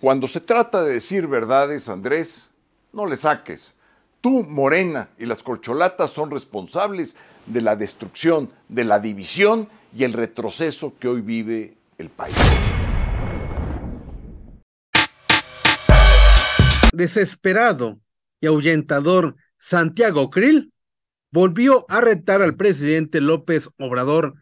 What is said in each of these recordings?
Cuando se trata de decir verdades, Andrés, no le saques. Tú, Morena, y las corcholatas son responsables de la destrucción, de la división y el retroceso que hoy vive el país. Desesperado y ahuyentador, Santiago Krill volvió a retar al presidente López Obrador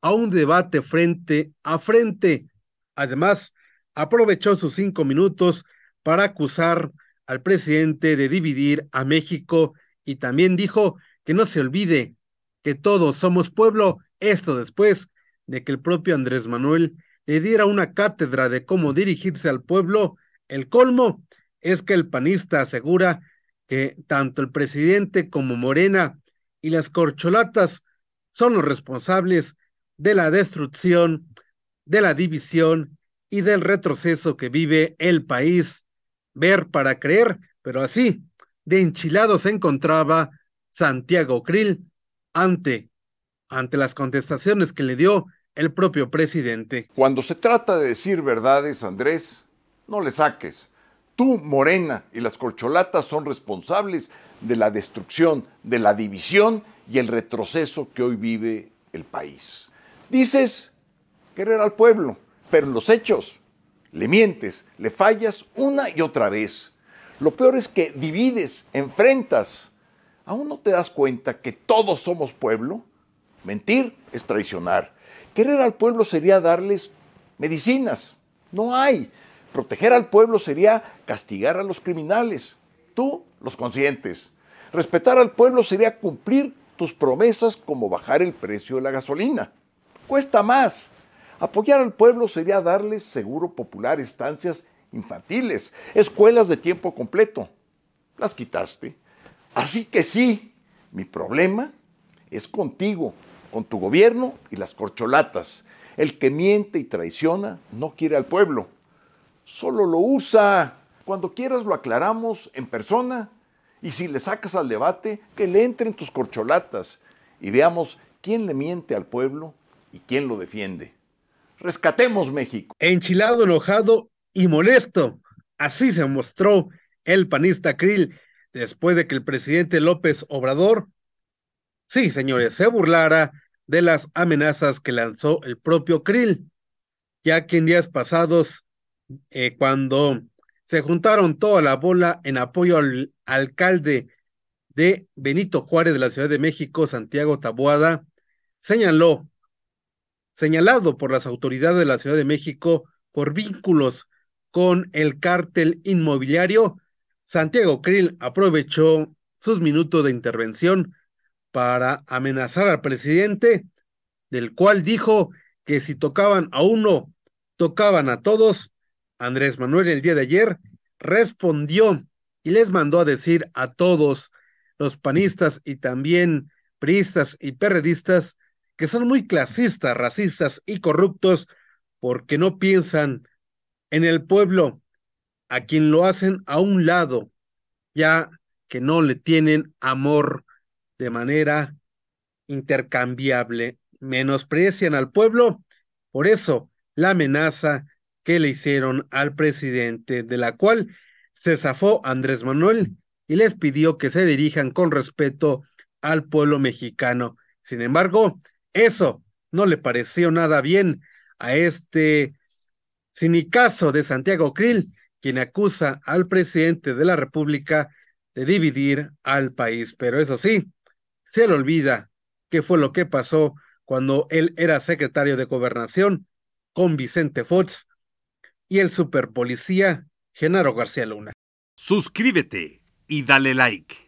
a un debate frente a frente. Además, aprovechó sus cinco minutos para acusar al presidente de dividir a México y también dijo que no se olvide que todos somos pueblo, esto después de que el propio Andrés Manuel le diera una cátedra de cómo dirigirse al pueblo, el colmo es que el panista asegura que tanto el presidente como Morena y las corcholatas son los responsables de la destrucción, de la división y del retroceso que vive el país. Ver para creer, pero así, de enchilado se encontraba Santiago Krill ante, ante las contestaciones que le dio el propio presidente. Cuando se trata de decir verdades, Andrés, no le saques. Tú, Morena, y las corcholatas son responsables de la destrucción, de la división y el retroceso que hoy vive el país. Dices querer al pueblo, pero los hechos, le mientes, le fallas una y otra vez. Lo peor es que divides, enfrentas. ¿Aún no te das cuenta que todos somos pueblo? Mentir es traicionar. Querer al pueblo sería darles medicinas. No hay. Proteger al pueblo sería castigar a los criminales. Tú los consientes. Respetar al pueblo sería cumplir tus promesas como bajar el precio de la gasolina. Cuesta más, Apoyar al pueblo sería darles seguro popular, estancias infantiles, escuelas de tiempo completo. Las quitaste. Así que sí, mi problema es contigo, con tu gobierno y las corcholatas. El que miente y traiciona no quiere al pueblo, solo lo usa. Cuando quieras lo aclaramos en persona y si le sacas al debate, que le entren tus corcholatas y veamos quién le miente al pueblo y quién lo defiende. Rescatemos México. Enchilado, enojado y molesto. Así se mostró el panista Krill después de que el presidente López Obrador, sí, señores, se burlara de las amenazas que lanzó el propio Krill, ya que en días pasados, eh, cuando se juntaron toda la bola en apoyo al alcalde de Benito Juárez de la Ciudad de México, Santiago Taboada, señaló señalado por las autoridades de la Ciudad de México por vínculos con el cártel inmobiliario, Santiago Krill aprovechó sus minutos de intervención para amenazar al presidente, del cual dijo que si tocaban a uno, tocaban a todos. Andrés Manuel el día de ayer respondió y les mandó a decir a todos los panistas y también priistas y perredistas que son muy clasistas, racistas y corruptos porque no piensan en el pueblo, a quien lo hacen a un lado, ya que no le tienen amor de manera intercambiable, menosprecian al pueblo, por eso la amenaza que le hicieron al presidente, de la cual se zafó Andrés Manuel y les pidió que se dirijan con respeto al pueblo mexicano. Sin embargo, eso no le pareció nada bien a este sinicazo de Santiago Krill, quien acusa al presidente de la República de dividir al país. Pero eso sí, se le olvida qué fue lo que pasó cuando él era secretario de gobernación con Vicente Fox y el superpolicía Genaro García Luna. Suscríbete y dale like.